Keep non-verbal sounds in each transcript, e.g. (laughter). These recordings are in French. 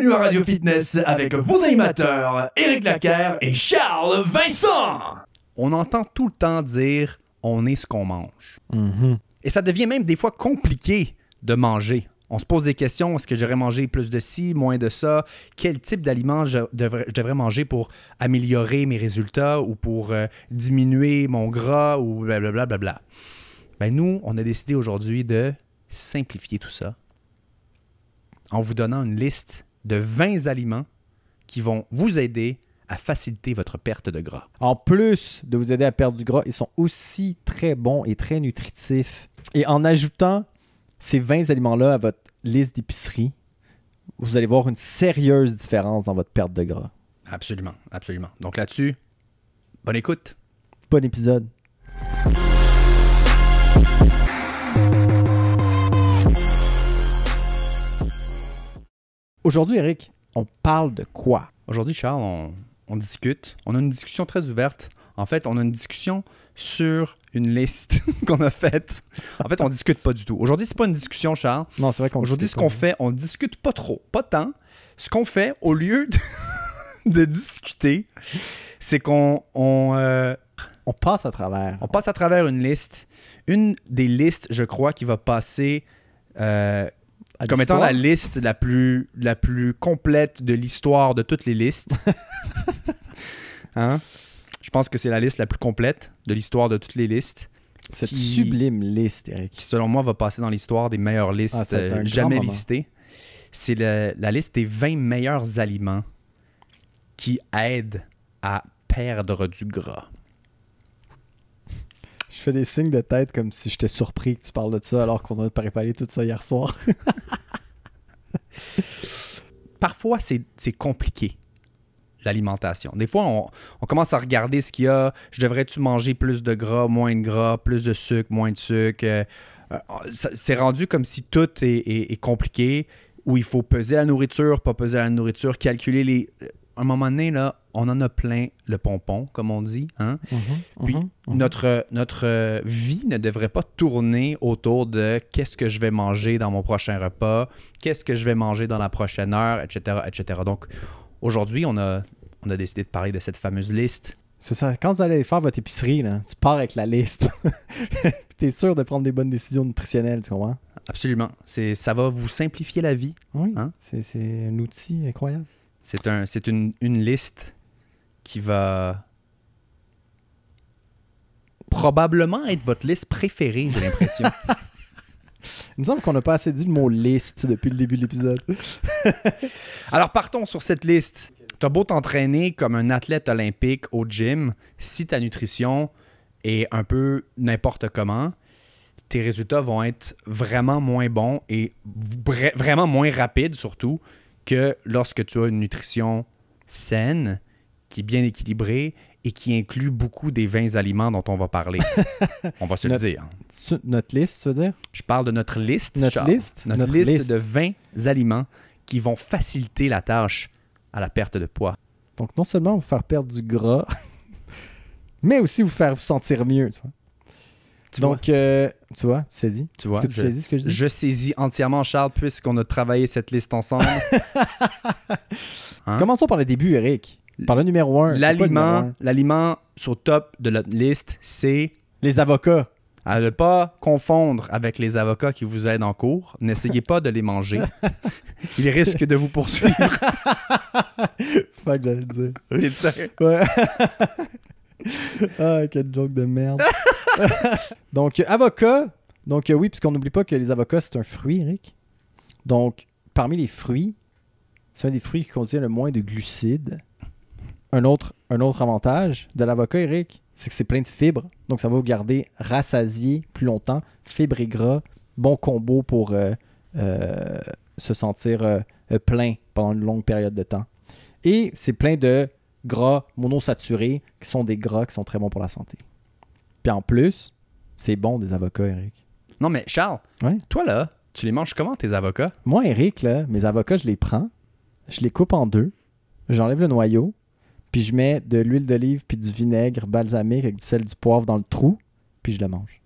bienvenue à Radio Fitness avec vos animateurs Éric Lacquer et Charles Vincent. On entend tout le temps dire on est ce qu'on mange. Mm-hmm. Et ça devient même des fois compliqué de manger. On se pose des questions, est-ce que j'aurais mangé plus de ci, moins de ça? Quel type d'aliments je, je devrais, manger pour améliorer mes résultats ou pour euh, diminuer mon gras ou blablabla? Ben, nous, on a décidé aujourd'hui de simplifier tout ça en vous donnant une liste de 20 aliments qui vont vous aider à faciliter votre perte de gras. En plus de vous aider à perdre du gras, ils sont aussi très bons et très nutritifs. Et en ajoutant ces 20 aliments-là à votre liste d'épicerie, vous allez voir une sérieuse différence dans votre perte de gras. Absolument, absolument. Donc là-dessus, bonne écoute. Bon épisode. Aujourd'hui, Eric, on parle de quoi? Aujourd'hui, Charles, on, discute. On a une discussion très ouverte. En fait, on a une discussion sur une liste (laughs) qu'on a faite. En fait, on discute pas du tout. Aujourd'hui, c'est pas une discussion, Charles. Non, c'est vrai qu'on Aujourd'hui, ce qu'on fait, on discute pas trop, pas tant. Ce qu'on fait, au lieu de, (laughs) discuter, c'est qu'on on, euh, on passe à travers. On passe à travers une liste. Une des listes, je crois, qui va passer euh, comme étant la liste la plus, la plus complète de l'histoire de toutes les listes. (laughs) hein? Je pense que c'est la liste la plus complète de l'histoire de toutes les listes. Cette sublime liste, Qui, selon moi, va passer dans l'histoire des meilleures ah, listes euh, jamais listées. C'est la liste des 20 meilleurs aliments qui aident à perdre du gras. Je fais des signes de tête comme si j'étais surpris que tu parles de ça alors qu'on a préparé tout ça hier soir. (laughs) Parfois, c'est compliqué, l'alimentation. Des fois, on, commence à regarder ce qu'il y a. Je devrais-tu manger plus de gras, moins de gras, plus de sucre, moins de sucre? Euh, c'est rendu comme si tout est, est compliqué, où il faut peser la nourriture, pas peser la nourriture, calculer les à un moment donné, là, on en a plein le pompon, comme on dit. Hein? Mm-hmm, mm-hmm, Puis mm-hmm. notre, notre euh, vie ne devrait pas tourner autour de qu'est-ce que je vais manger dans mon prochain repas, qu'est-ce que je vais manger dans la prochaine heure, etc. etc. Donc aujourd'hui, on a, on a décidé de parler de cette fameuse liste. C'est ça. Quand vous allez faire votre épicerie, là, tu pars avec la liste. (laughs) tu es sûr de prendre des bonnes décisions nutritionnelles, tu comprends? Absolument. Ça va vous simplifier la vie. Oui. Hein. C'est un outil incroyable. C'est un, une, une liste qui va probablement être votre liste préférée, j'ai l'impression. (laughs) Il me semble qu'on n'a pas assez dit le mot liste depuis le début de l'épisode. (laughs) Alors partons sur cette liste. T'as beau t'entraîner comme un athlète olympique au gym, si ta nutrition est un peu n'importe comment, tes résultats vont être vraiment moins bons et vraiment moins rapides surtout que lorsque tu as une nutrition saine, qui est bien équilibrée et qui inclut beaucoup des 20 aliments dont on va parler. (laughs) on va se le dire. Hein. Notre liste, tu veux dire? Je parle de notre liste. Notre liste? Notre, liste, de 20 aliments qui vont faciliter la tâche à la perte de poids. Donc, non seulement vous faire perdre du gras, (laughs) mais aussi vous faire vous sentir mieux. Donc, euh, tu vois, tu saisis. Tu vois, je, saisis ce que je dis? Je saisis entièrement, Charles, puisqu'on a travaillé cette liste ensemble. (laughs) Hein? Commençons par le début, Eric. Par le numéro un. L'aliment, l'aliment sur top de la liste, c'est. Les avocats. À ne pas confondre avec les avocats qui vous aident en cours. N'essayez pas de les manger. (laughs) Ils risquent de vous poursuivre. (laughs) Fuck, j'allais le dire. Ouais. (laughs) ah, quel joke de merde. (laughs) donc, euh, avocat. Donc, euh, oui, puisqu'on n'oublie pas que les avocats, c'est un fruit, Eric. Donc, parmi les fruits, c'est un des fruits qui contient le moins de glucides. Un autre, un autre avantage de l'avocat, Eric, c'est que c'est plein de fibres. Donc, ça va vous garder rassasié plus longtemps. Fibres et gras, bon combo pour euh, se sentir plein pendant une longue période de temps. Et c'est plein de gras monosaturés, qui sont des gras qui sont très bons pour la santé. Puis en plus, c'est bon des avocats, Eric. Non, mais Charles, toi là, tu les manges comment tes avocats Moi, Eric, là, mes avocats, je les prends, je les coupe en deux, j'enlève le noyau, puis je mets de l'huile d'olive puis du vinaigre balsamique avec du sel, du poivre dans le trou, puis je le mange.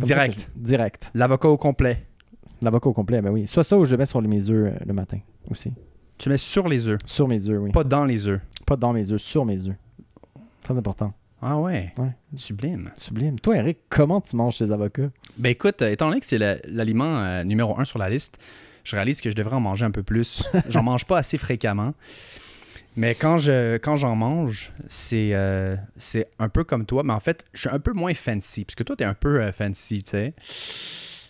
Direct. Direct. L'avocat au complet. L'avocat au complet, ben oui. Soit ça ou je le mets sur mes œufs euh, le matin aussi. Tu mets sur les œufs. Sur mes œufs, oui. Pas dans les œufs. Pas dans mes œufs, sur mes œufs. Très important. Ah ouais. ouais. Sublime. Sublime. Toi, Eric, comment tu manges tes avocats? Ben écoute, euh, étant donné que c'est l'aliment euh, numéro un sur la liste, je réalise que je devrais en manger un peu plus. (laughs) J'en mange pas assez fréquemment. Mais quand je quand j'en mange, euh, c'est un peu comme toi, mais en fait, je suis un peu moins fancy parce que toi tu es un peu fancy, tu sais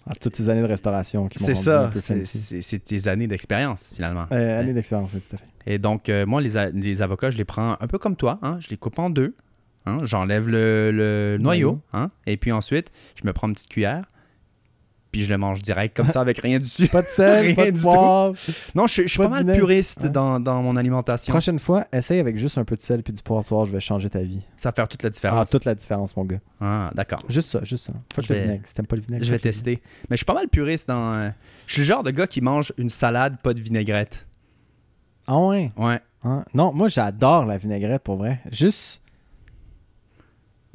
à ah, toutes ces années de restauration qui C'est ça, c'est tes années d'expérience finalement. Euh, années d'expérience, oui, tout à fait. Et donc, euh, moi, les, les, avocats, je les prends un peu comme toi, hein. je les coupe en deux, hein. j'enlève le, noyau, hein. et puis ensuite, je me prends une petite cuillère, puis je le mange direct comme ça avec rien dessus. pas de sel, (laughs) pas de poivre. Non, je, suis pas, mal puriste dans, mon alimentation. Prochaine fois, essaye avec juste un peu de sel puis du poivre je vais changer ta vie. Ça va faire toute la ah, différence. Ah, toute la différence, mon gars. Ah, d'accord. Juste ça, juste ça. Faut je le vais... vinaigre. pas le vinaigre, je vais tester. Mais je suis pas mal puriste dans. Euh, je suis le genre de gars qui mange une salade, pas de vinaigrette. Ah ouais? Ouais. Hein? Non, moi j'adore la vinaigrette pour vrai. Juste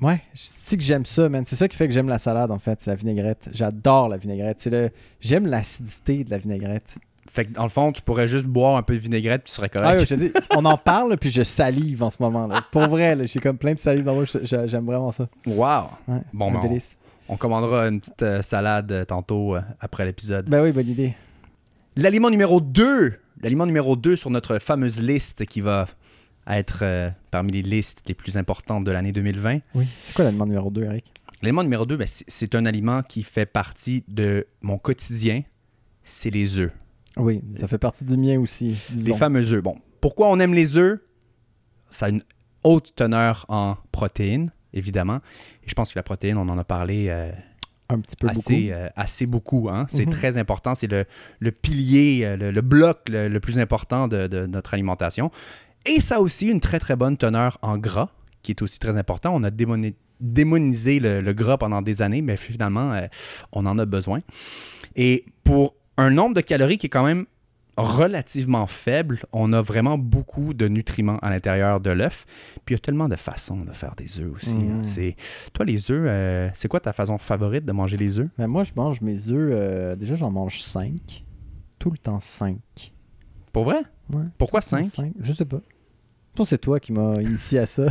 Ouais, je sais que j'aime ça, man. C'est ça qui fait que j'aime la salade, en fait. C'est la vinaigrette. J'adore la vinaigrette. C'est le... J'aime l'acidité de la vinaigrette. Fait que dans le fond, tu pourrais juste boire un peu de vinaigrette, tu serais correct. Ah oui, je te dis, on en parle, puis je salive en ce moment. Pour vrai, j'ai comme plein de salive dans moi. J'aime vraiment ça. Wow! bon, ben, On, commandera une petite euh, salade euh, tantôt euh, après l'épisode. Ben oui, bonne idée. L'aliment numéro 2. L'aliment numéro 2 sur notre fameuse liste qui va à être euh, parmi les listes les plus importantes de l'année 2020. Oui. C'est quoi l'aliment numéro 2, Eric? L'aliment numéro 2, ben, c'est un aliment qui fait partie de mon quotidien. C'est les œufs. Oui, ça fait partie du mien aussi. Les fameux œufs. Bon, pourquoi on aime les œufs? Ça a une haute teneur en protéines, évidemment. Et je pense que la protéine, on en a parlé euh, un petit peu assez beaucoup. Euh, assez beaucoup hein? C'est mhm. très important. C'est le, pilier, le, bloc le, plus important de, de, notre alimentation. Et ça a aussi une très très bonne teneur en gras, qui est aussi très important. On a démonisé le, gras pendant des années, mais finalement, euh, on en a besoin. Et pour un nombre de calories qui est quand même relativement faible, on a vraiment beaucoup de nutriments à l'intérieur de l'œuf. Puis il y a tellement de façons de faire des œufs aussi. Hein. Mm. toi les œufs, euh, c'est quoi ta façon favorite de manger les œufs ben, moi je mange mes œufs euh, déjà j'en mange 5 tout le temps 5. Pour vrai Pourquoi cinq? 5, je sais pas pense c'est toi qui m'as initié à ça.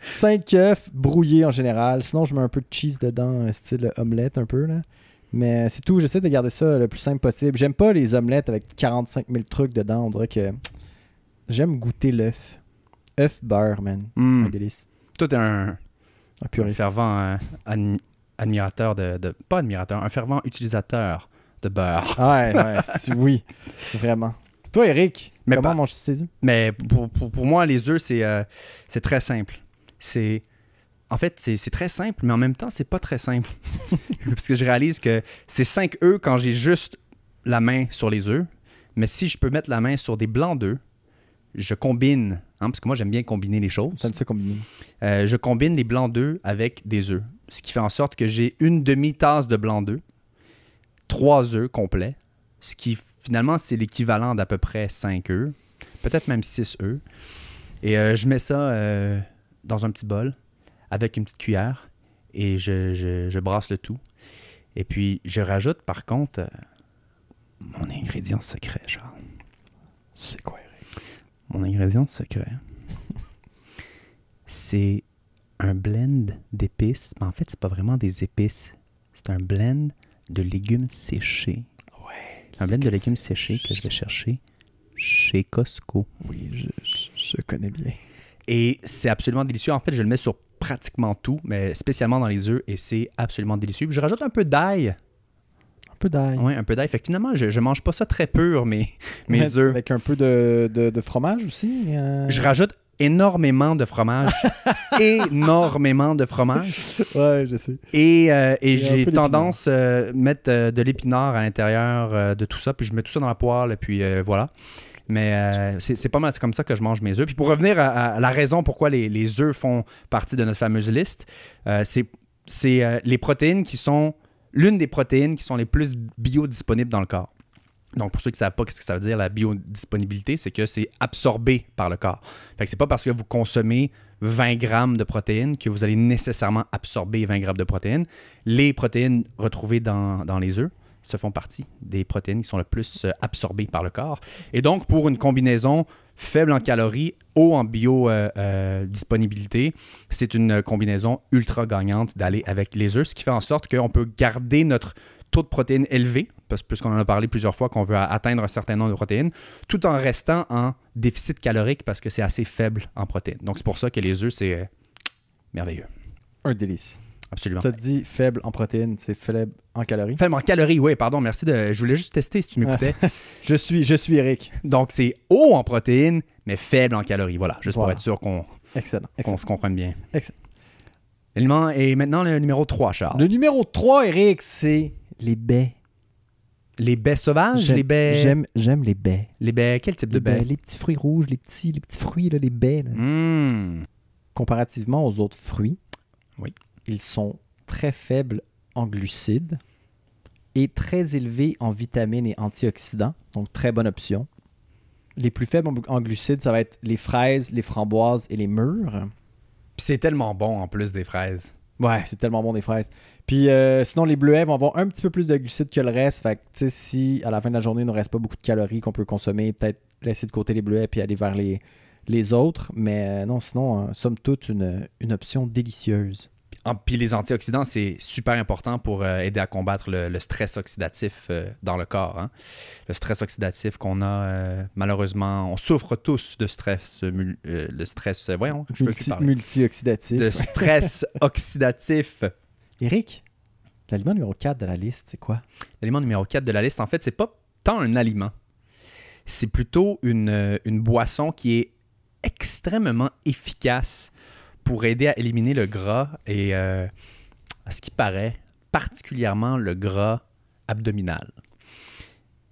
5 (laughs) œufs brouillés en général. Sinon, je mets un peu de cheese dedans, euh, style omelette un peu. Là. Mais c'est tout. J'essaie de garder ça euh, le plus simple possible. J'aime pas les omelettes avec 45 000 trucs dedans. On dirait que j'aime goûter l'œuf. œuf beurre, man. Mm. Un délice. Toi, t'es un, un fervent euh, admirateur de, Pas admirateur, un fervent utilisateur de beurre. Ouais, ouais, (laughs) oui, vraiment. Toi, Eric, mais Comment manges Mais pour, moi, les œufs, euh, c'est très simple. C'est. En fait, c'est très simple, mais en même temps, c'est pas très simple. (laughs) Parce que je réalise que c'est 5 œufs quand j'ai juste la main sur les œufs. Mais si je peux mettre la main sur des blancs d'œufs, je combine, hein, parce que moi j'aime bien combiner les choses. Ça combiner. Euh, je combine les blancs d'œufs avec des œufs, ce qui fait en sorte que j'ai une demi-tasse de blancs d'œufs, trois œufs complets, ce qui finalement c'est l'équivalent d'à peu près 5 œufs, peut-être même 6 œufs. Et euh, je mets ça euh, dans un petit bol avec une petite cuillère et je, brasse le tout. Et puis je rajoute par contre euh, mon ingrédient secret, Charles. C'est quoi, Eric? Mon ingrédient secret, c'est un blend d'épices. Mais en fait, c'est pas vraiment des épices. C'est un blend de légumes séchés un blend de légumes séchés que je vais chercher chez Costco. Oui, je, connais bien. Et c'est absolument délicieux. En fait, je le mets sur pratiquement tout, mais spécialement dans les œufs, et c'est absolument délicieux. je rajoute un peu d'ail. Un peu d'ail. Oui, un peu d'ail. Effectivement, finalement, je, ne mange pas ça très pur, mes, (laughs) mes œufs. Avec un peu de, fromage aussi. Euh. Je rajoute énormément de fromage. (laughs) énormément de fromage. Ouais, je sais. Et, euh, et j'ai tendance à euh, mettre euh, de l'épinard à l'intérieur de tout ça, puis je mets tout ça dans la poêle, et puis voilà. Mais c'est pas mal, c'est comme ça que je mange mes œufs. Puis pour revenir à, la raison pourquoi les, les, œufs font partie de notre fameuse liste, c'est les protéines qui sont l'une des protéines qui sont les plus biodisponibles dans le corps. Donc, pour ceux qui ne savent pas ce que ça veut dire, la biodisponibilité, c'est que c'est absorbé par le corps. Fait que c'est pas parce que vous consommez 20 grammes de protéines que vous allez nécessairement absorber 20 grammes de protéines. Les protéines retrouvées dans, les œufs se font partie des protéines qui sont le plus euh, absorbées par le corps. Et donc, pour une combinaison faible en calories, haut en biodisponibilité, euh, euh, c'est une combinaison ultra gagnante d'aller avec les œufs, ce qui fait en sorte qu'on peut garder notre taux de protéines élevé, puisqu'on en a parlé plusieurs fois qu'on veut atteindre un certain nombre de protéines, tout en restant en déficit calorique parce que c'est assez faible en protéines. Donc c'est pour ça que les œufs, c'est euh, merveilleux. Un délice. Absolument. Tu as dit faible en protéines, c'est faible en calories. Faible en calories, oui, pardon, merci. De... Je voulais juste tester si tu m'écoutais. Ah. (laughs) je, suis, je suis Eric. Donc, c'est haut en protéines, mais faible en calories. Voilà, juste pour être sûr qu'on Excellent. Qu'on se comprenne bien. Excellent. Et maintenant le numéro 3, Charles. Le numéro 3, Eric, c'est les baies. Les baies sauvages, les baies. J'aime, les baies. Les baies, quel type de baies? Les petits fruits rouges, les petits, les petits fruits, les baies. Hmm. Comparativement aux autres fruits, oui. ils sont très faibles en glucides et très élevés en vitamines et antioxydants, donc très bonne option. Les plus faibles en glucides, ça va être les fraises, les framboises et les mûres. c'est tellement bon en plus des fraises. Ouais, c'est tellement bon des fraises. Puis euh, sinon, les bleuets vont avoir un petit peu plus de glucides que le reste. Fait que, tu sais, si à la fin de la journée, il ne reste pas beaucoup de calories qu'on peut consommer, peut-être laisser de côté les bleuets puis aller vers les, les autres. Mais euh, non, sinon, somme toute, une option délicieuse. Ah, puis les antioxydants, c'est super important pour euh, aider à combattre le, stress oxydatif euh, dans le corps. Hein. Le stress oxydatif qu'on a, euh, malheureusement, on souffre tous de stress, le stress, voyons, je Multi, Multi-oxydatif. De stress (laughs) oxydatif. Eric, l'aliment numéro 4 de la liste, c'est quoi? L'aliment numéro 4 de la liste, en fait, c'est pas tant un aliment. C'est plutôt une boisson qui est extrêmement efficace pour aider à éliminer le gras et, euh, à ce qui paraît, particulièrement le gras abdominal.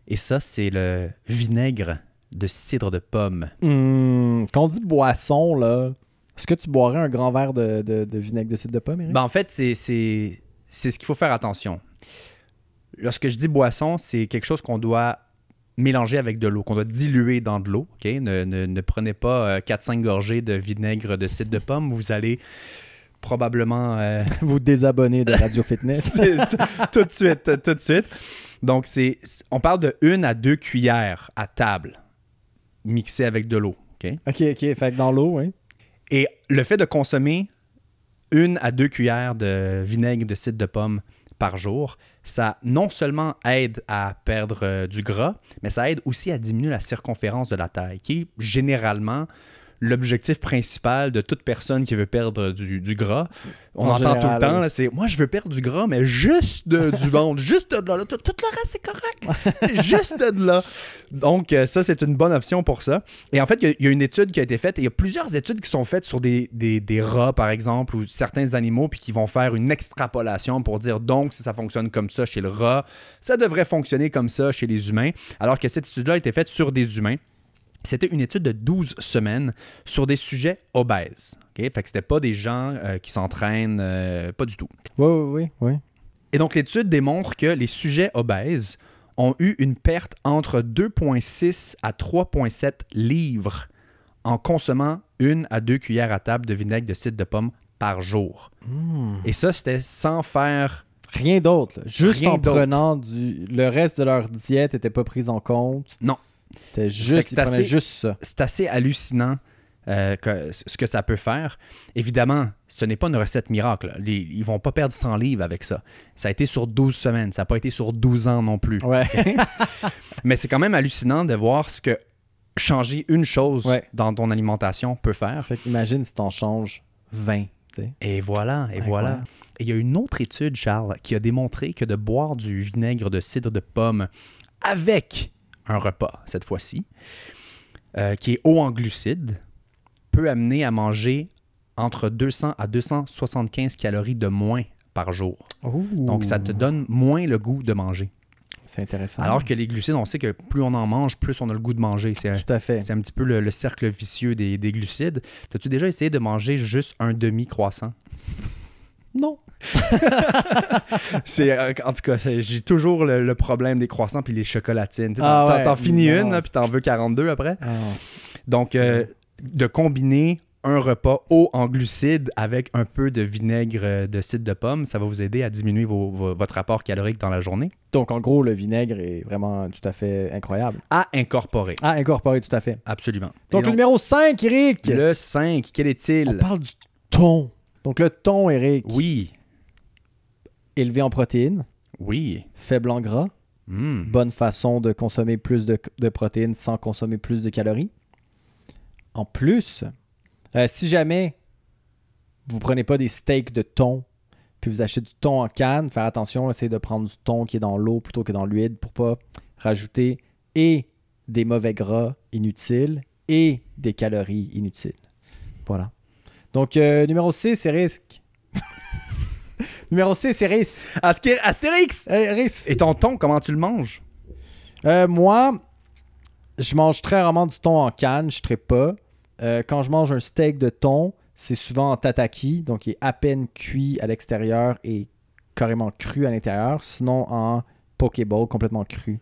Et ça, c'est le vinaigre de cidre de pomme. Hmm, quand on dit boisson, là, est-ce que tu boirais un grand verre de, vinaigre de cidre de pomme, ben, en fait, c'est ce qu'il faut faire attention. Lorsque je dis boisson, c'est quelque chose qu'on doit mélanger avec de l'eau, qu'on doit diluer dans de l'eau. Ne, prenez pas 4-5 euh, gorgées de vinaigre de cidre de pomme. Vous allez probablement... Euh, (laughs) Vous désabonner de Radio Fitness. (laughs) tout de suite, tout de suite. Donc, c'est, on parle de une à deux cuillères à table mixées avec de l'eau. OK, OK. okay. Fait dans l'eau, oui. Et le fait de consommer une à deux cuillères de vinaigre de cidre de pomme par jour, ça non seulement aide à perdre euh, du gras, mais ça aide aussi à diminuer la circonférence de la taille, qui est généralement l'objectif principal de toute personne qui veut perdre du, gras. On entend tout le temps, c'est moi je veux perdre du gras, mais juste du ventre, (laughs) juste de là. Tout, le reste, c'est correct. (laughs) juste de là. Donc, euh, ça, c'est une bonne option pour ça. Et en fait, il y, a une étude qui a été faite, et il y a plusieurs études qui sont faites sur des, des, des rats, par exemple, ou certains animaux, puis qui vont faire une extrapolation pour dire donc, si ça fonctionne comme ça chez le rat, ça devrait fonctionner comme ça chez les humains, alors que cette étude-là a été faite sur des humains. C'était une étude de 12 semaines sur des sujets obèses. Okay? Fait c'était pas des gens euh, qui s'entraînent, euh, pas du tout. Oui, oui, oui. Et donc, l'étude démontre que les sujets obèses ont eu une perte entre 2,6 à 3,7 livres en consommant une à deux cuillères à table de vinaigre de cidre de pomme par jour. Hmm. Et ça, c'était sans faire rien d'autre. Juste en prenant du. Le reste de leur diète n'était pas pris en compte. Non. C'était juste, C'est assez hallucinant. Euh, ce que ça peut faire. Évidemment, ce n'est pas une recette miracle. Ils ils vont pas perdre 100 livres avec ça. Ça a été sur 12 semaines, ça n'a pas été sur 12 ans non plus. (laughs) Mais c'est quand même hallucinant de voir ce que changer une chose dans ton alimentation peut faire. imagine si tu en changes 20. Et voilà, et voilà. Il y a une autre étude, Charles, qui a démontré que de boire du vinaigre de cidre de pomme avec un repas cette fois-ci, euh, qui est haut en glucides, peut amener à manger entre 200 à 275 calories de moins par jour. Donc, ça te donne moins le goût de manger. C'est intéressant. Alors que les glucides, on sait que plus on en mange, plus on a le goût de manger. C'est, Tout à fait. C'est un petit peu le, cercle vicieux des, glucides. as tu déjà essayé de manger juste un demi-croissant? Non. (laughs) c'est, euh, en tout cas, j'ai toujours le, problème des croissants puis les chocolatines. Ah t'en, finis une, là, puis t'en veux 42 après. Ah Donc, euh, de combiner un repas haut en glucides avec un peu de vinaigre euh, de cidre de pomme, ça va vous aider à diminuer votre rapport calorique dans la journée. Donc, en gros, le vinaigre est vraiment tout à fait incroyable. À incorporer. À incorporer, tout à fait. Absolument. Donc, le numéro 5, Eric. Le 5, quel est-il? On parle du thon. Donc, le ton, Eric. Oui élevé en protéines. Oui. Faible en gras. Hmm. Bonne façon de consommer plus de, protéines sans consommer plus de calories. En plus, euh, si jamais vous prenez pas des steaks de thon, puis vous achetez du thon en canne, faire attention, essayez de prendre du thon qui est dans l'eau plutôt que dans l'huile pour pas rajouter et des mauvais gras inutiles et des calories inutiles. Voilà. Donc, euh, numéro 6, c'est risque. (laughs) Numéro 6, c'est Riz. Astérix! Euh, et ton thon, comment tu le manges? Euh, moi, je mange très rarement du thon en canne, je ne pas. Euh, quand je mange un steak de thon, c'est souvent en tataki, donc il est à peine cuit à l'extérieur et carrément cru à l'intérieur, sinon en pokeball complètement cru.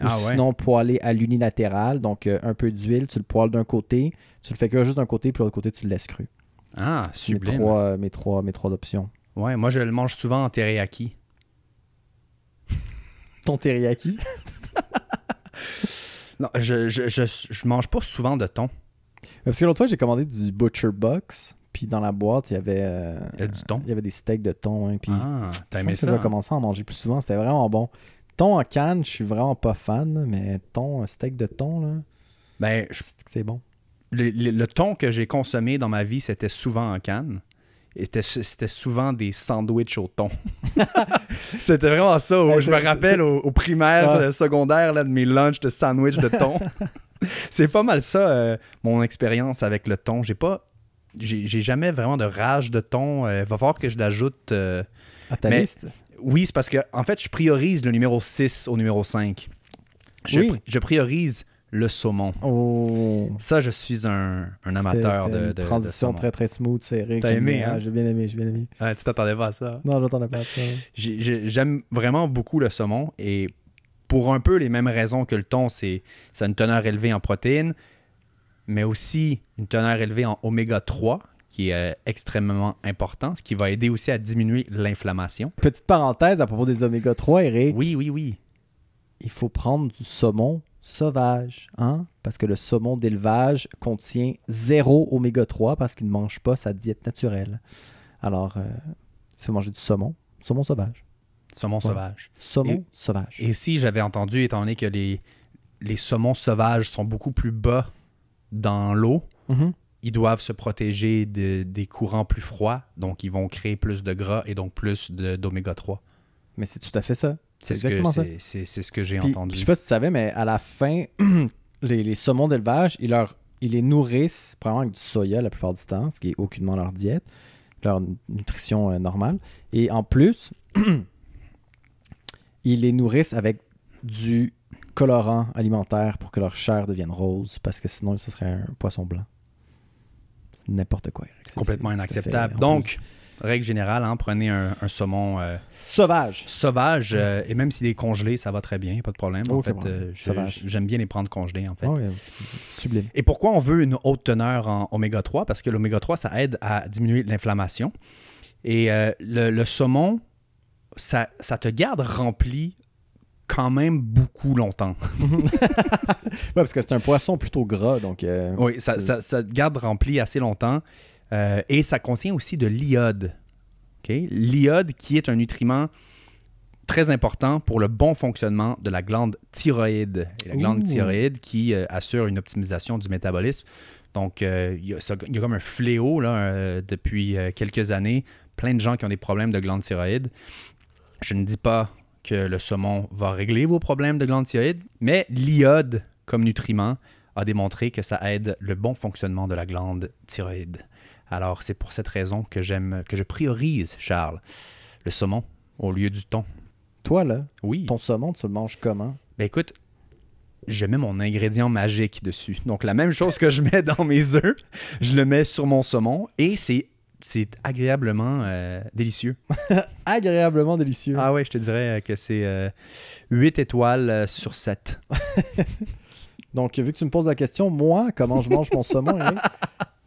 Ou ah sinon poêlé à l'unilatéral, donc un peu d'huile, tu le poêles d'un côté, tu le fais que juste d'un côté, puis l'autre côté tu le laisses cru. Ah, sublime. trois, mes trois, mes trois options. Ouais, moi je le mange souvent en teriyaki. (laughs) Ton teriyaki? (laughs) non, je, je, je, mange pas souvent de thon. Parce que l'autre fois, j'ai commandé du Butcher Box, puis dans la boîte, il y avait. il y des steaks de thon. Hein, ah, t'as aimé ça? J'ai hein? commencé à en manger plus souvent, c'était vraiment bon. Thon en canne, je suis vraiment pas fan, mais thon, steak de thon, là. Ben, c'est bon. Le, le, thon que j'ai consommé dans ma vie, c'était souvent en canne c'était souvent des sandwichs au thon. (laughs) c'était vraiment ça. je me rappelle au, primaire, euh, secondaire, là, de mes lunchs de sandwich de thon. (laughs) c'est pas mal ça, euh, mon expérience avec le thon. J'ai pas. J'ai jamais vraiment de rage de thon. Il euh, va falloir que je l'ajoute. à ta liste? Oui, c'est parce que, en fait, je priorise le numéro 6 au numéro 5. je priorise le saumon. Oh. Ça, je suis un, amateur de, de, transition très très smooth, Eric. T'as aimé, hein? J'ai bien aimé, j'ai bien aimé. tu t'attendais pas à ça? Non, je pas à ça. J'aime vraiment beaucoup le saumon et pour un peu les mêmes raisons que le thon, c'est ça une teneur élevée en protéines, mais aussi une teneur élevée en oméga 3 qui est euh, extrêmement important, ce qui va aider aussi à diminuer l'inflammation. Petite parenthèse à propos des oméga 3, Eric. Oui, oui, oui. Il faut prendre du saumon sauvage, hein? parce que le saumon d'élevage contient zéro oméga 3 parce qu'il ne mange pas sa diète naturelle. Alors, euh, si vous mangez du saumon, saumon sauvage. Saumon sauvage. Saumon sauvage. Et si j'avais entendu, étant donné que les, les saumons sauvages sont beaucoup plus bas dans l'eau, mhm. ils doivent se protéger des courants plus froids, donc ils vont créer plus de gras et donc plus d'oméga 3. Mais c'est tout à fait ça. C'est exactement ce que, ça. C'est ce que j'ai entendu. Je je sais pas si tu savais, mais à la fin, (clears throat) les, les, saumons d'élevage, ils, leur, ils les nourrissent probablement avec du soya la plupart du temps, ce qui est aucunement leur diète, leur nutrition euh, normale. Et en plus, (clears throat) ils les nourrissent avec du colorant alimentaire pour que leur chair devienne rose, parce que sinon, ce serait un poisson blanc. N'importe quoi, Complètement inacceptable. Donc règle générale, hein, prenez un, saumon euh, sauvage. Sauvage, euh, et même s'il est congelé, ça va très bien, pas de problème. fait, euh, j'aime bien les prendre congelés, en fait. Sublime. Et pourquoi on veut une haute teneur en oméga 3 Parce que l'oméga 3, ça aide à diminuer l'inflammation. Et le, saumon, ça, te garde rempli quand même beaucoup longtemps. (laughs) parce que c'est un poisson plutôt gras, donc... oui, ça te garde rempli assez longtemps. Euh, et ça contient aussi de l'iode. L'iode qui est un nutriment très important pour le bon fonctionnement de la glande thyroïde. la glande thyroïde qui euh, assure une optimisation du métabolisme. Donc, euh, il, y a, comme un fléau là, depuis quelques années. Plein de gens qui ont des problèmes de glande thyroïde. Je ne dis pas que le saumon va régler vos problèmes de glande thyroïde, mais l'iode comme nutriment a démontré que ça aide le bon fonctionnement de la glande thyroïde. Alors c'est pour cette raison que j'aime, que je priorise, Charles, le saumon au lieu du thon. Toi là, oui. ton saumon, tu le manges comment? Ben écoute, je mets mon ingrédient magique dessus. Donc la même chose que je mets dans mes œufs, je le mets sur mon saumon et c'est c'est agréablement euh, délicieux. (laughs) agréablement délicieux. Ah ouais, je te dirais que c'est 8 euh, étoiles euh, sur 7. (laughs) Donc, vu que tu me poses la question, moi, comment je mange mon saumon,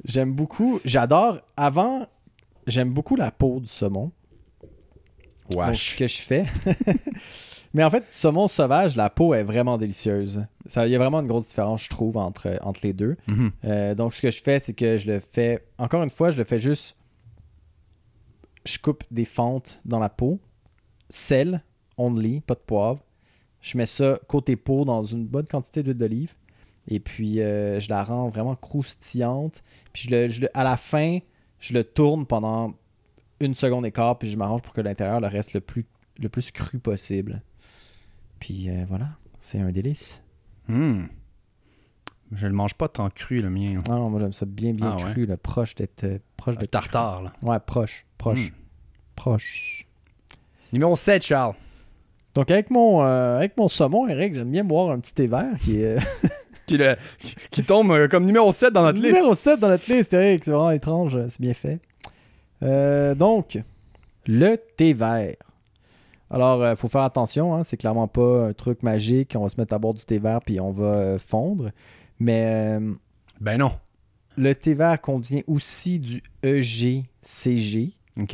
j'aime beaucoup, j'adore, avant, j'aime beaucoup la peau du saumon. Wesh. ce que je fais. (laughs) Mais en fait, saumon sauvage, la peau est vraiment délicieuse. Il y a vraiment une grosse différence, je trouve, entre, entre les deux. Mhm. Euh, donc, ce que je fais, c'est que je le fais, encore une fois, je le fais juste. Je coupe des fentes dans la peau, sel, only, pas de poivre, je mets ça côté peau dans une bonne quantité d'huile d'olive. Et puis, euh, je la rends vraiment croustillante. Puis, je le, à la fin, je le tourne pendant une seconde et quart. Puis, je m'arrange pour que l'intérieur le reste le plus, le plus cru possible. Puis, euh, voilà, c'est un délice. Je hmm. Je le mange pas tant cru, le mien. Ah non, moi, j'aime ça bien, bien ah cru, proche d'être. Euh, proche de tartare, là. Ouais, proche, proche, hmm. proche. Numéro 7, Charles. Donc, avec mon, euh, avec mon saumon, Eric, j'aime bien boire un petit thé vert qui (laughs) qui, tombe euh, comme numéro 7 dans notre liste. Numéro 7 dans notre liste, Eric. C'est vraiment étrange. Euh, c'est bien fait. donc, le thé vert. Alors, il faut faire attention. Hein, c'est clairement pas un truc magique. On va se mettre à boire du thé vert puis on va fondre. Mais. ben non. Le thé vert contient aussi du EGCG. OK.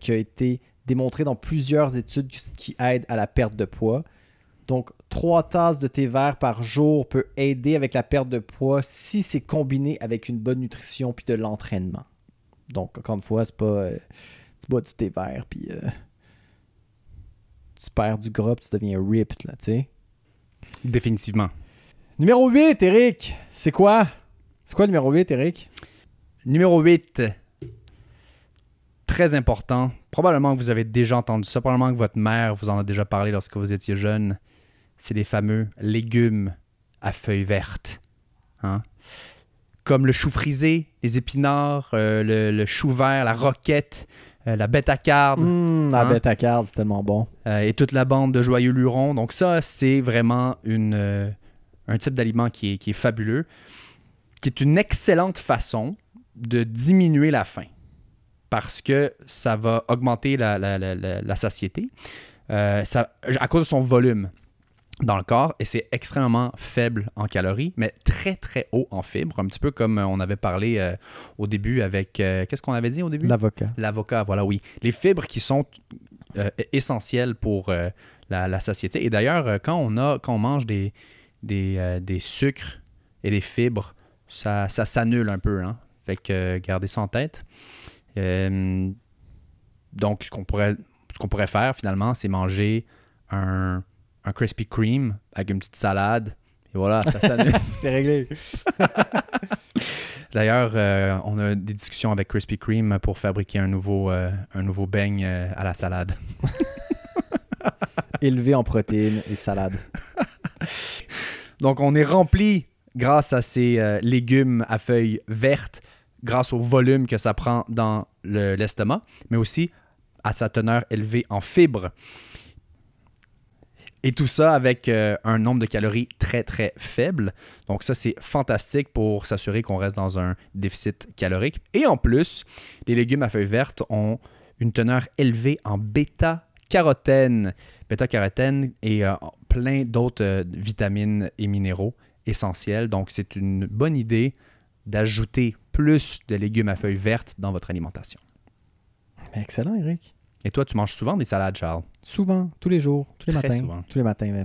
qui a été démontré dans plusieurs études qui aident à la perte de poids. Donc, trois tasses de thé vert par jour peut aider avec la perte de poids si c'est combiné avec une bonne nutrition puis de l'entraînement. Donc, encore une fois, c'est pas euh, tu bois du thé vert puis euh, tu perds du gras puis tu deviens ripped, là, tu sais. Définitivement. Numéro 8, Eric. C'est quoi? C'est quoi numéro 8, Eric? Numéro 8 très important. Probablement que vous avez déjà entendu ça, probablement que votre mère vous en a déjà parlé lorsque vous étiez jeune. C'est les fameux légumes à feuilles vertes. Hein? Comme le chou frisé, les épinards, euh, le, chou vert, la roquette, euh, la bête à carde. Mmh, la hein. bête à carde, c'est tellement bon. Euh, et toute la bande de joyeux lurons. Donc ça, c'est vraiment une, un type d'aliment qui est fabuleux, qui est une excellente façon de diminuer la faim parce que ça va augmenter la, la, satiété euh, ça, à cause de son volume dans le corps et c'est extrêmement faible en calories, mais très très haut en fibres, un petit peu comme euh, on avait parlé euh, au début avec... Qu'est-ce qu'on avait dit au début L'avocat. L'avocat, voilà, oui. Les fibres qui sont e-, essentielles pour la, la, satiété. Et d'ailleurs, quand, on a, quand mange des, des, sucres et des fibres, ça, s'annule un peu. Hein? Fait que gardez ça en tête. Euh, donc, ce qu'on pourrait, ce pourrait faire finalement, c'est manger un, un Krispy Kreme avec une petite salade. Et voilà, ça (laughs) s'annule. c'est réglé. (laughs) D'ailleurs, euh, on a des discussions avec Krispy Kreme pour fabriquer un nouveau, euh, un nouveau beigne à la salade. (laughs) Élevé en protéines et salade. Donc, on est rempli grâce à ces légumes à feuilles vertes grâce au volume que ça prend dans l'estomac, mais aussi à sa teneur élevée en fibres. Et tout ça avec euh, un nombre de calories très très faible. Donc ça c'est fantastique pour s'assurer qu'on reste dans un déficit calorique. Et en plus, les légumes à feuilles vertes ont une teneur élevée en bêta-carotène. Bêta-carotène et euh, plein d'autres euh, vitamines et minéraux essentiels. Donc c'est une bonne idée d'ajouter plus de légumes à feuilles vertes dans votre alimentation. Excellent, Eric. Et toi, tu manges souvent des salades, Charles? Souvent, tous les jours, tous les Très matins. Souvent. Tous les matins,